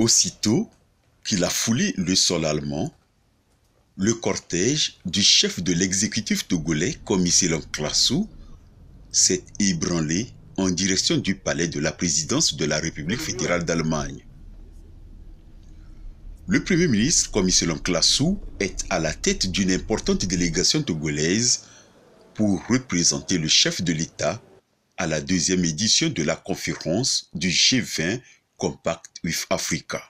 Aussitôt qu'il a foulé le sol allemand, le cortège du chef de l'exécutif togolais, commissaire Lanklassou, s'est ébranlé en direction du palais de la présidence de la République fédérale d'Allemagne. Le Premier ministre, commissaire Lanklassou, est à la tête d'une importante délégation togolaise pour représenter le chef de l'État à la deuxième édition de la conférence du G20 Compact with Africa.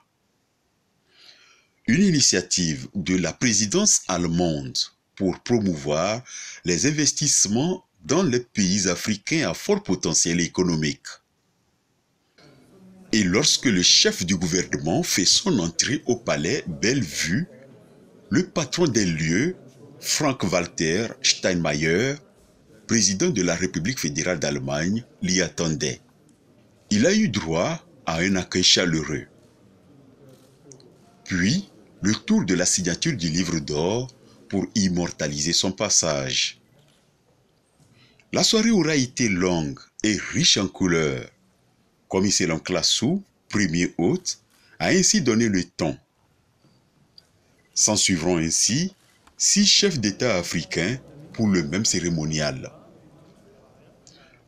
Une initiative de la présidence allemande pour promouvoir les investissements dans les pays africains à fort potentiel économique. Et lorsque le chef du gouvernement fait son entrée au palais Bellevue, le patron des lieux, Frank-Walter Steinmeier, président de la République fédérale d'Allemagne, l'y attendait. Il a eu droit un accueil chaleureux. Puis, le tour de la signature du livre d'or pour immortaliser son passage. La soirée aura été longue et riche en couleurs. Commissaire Classou, premier hôte, a ainsi donné le ton. S'en suivront ainsi six chefs d'État africains pour le même cérémonial.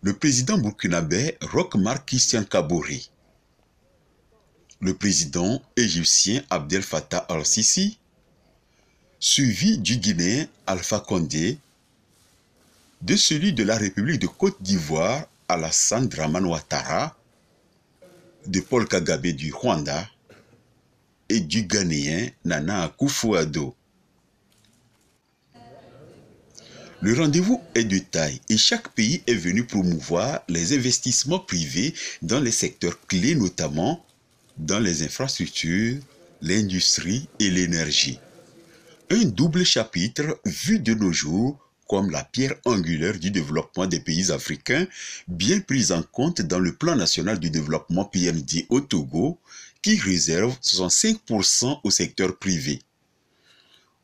Le président burkinabé Roch Christian Kabori, le président égyptien Abdel Fattah al-Sisi, suivi du Guinéen Alpha Condé, de celui de la République de Côte d'Ivoire Alassane Draman Ouattara, de Paul Kagabe du Rwanda et du Ghanéen Nana akufo Le rendez-vous est de taille et chaque pays est venu promouvoir les investissements privés dans les secteurs clés, notamment dans les infrastructures, l'industrie et l'énergie. Un double chapitre vu de nos jours comme la pierre angulaire du développement des pays africains, bien pris en compte dans le plan national du développement PMD au Togo, qui réserve 65% au secteur privé.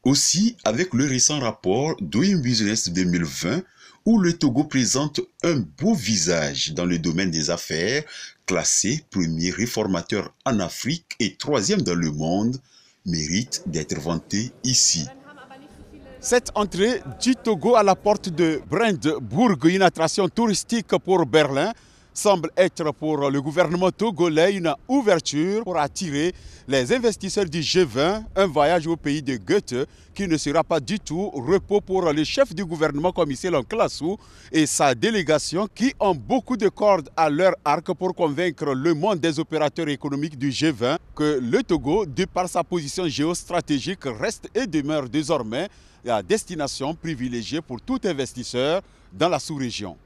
Aussi, avec le récent rapport Doing Business 2020, où le Togo présente un beau visage dans le domaine des affaires, classé premier réformateur en Afrique et troisième dans le monde, mérite d'être vanté ici. Cette entrée du Togo à la porte de Brandebourg, une attraction touristique pour Berlin, semble être pour le gouvernement togolais une ouverture pour attirer les investisseurs du G20, un voyage au pays de Goethe qui ne sera pas du tout repos pour le chef du gouvernement comme ici Classou et sa délégation qui ont beaucoup de cordes à leur arc pour convaincre le monde des opérateurs économiques du G20 que le Togo, de par sa position géostratégique, reste et demeure désormais la destination privilégiée pour tout investisseur dans la sous-région.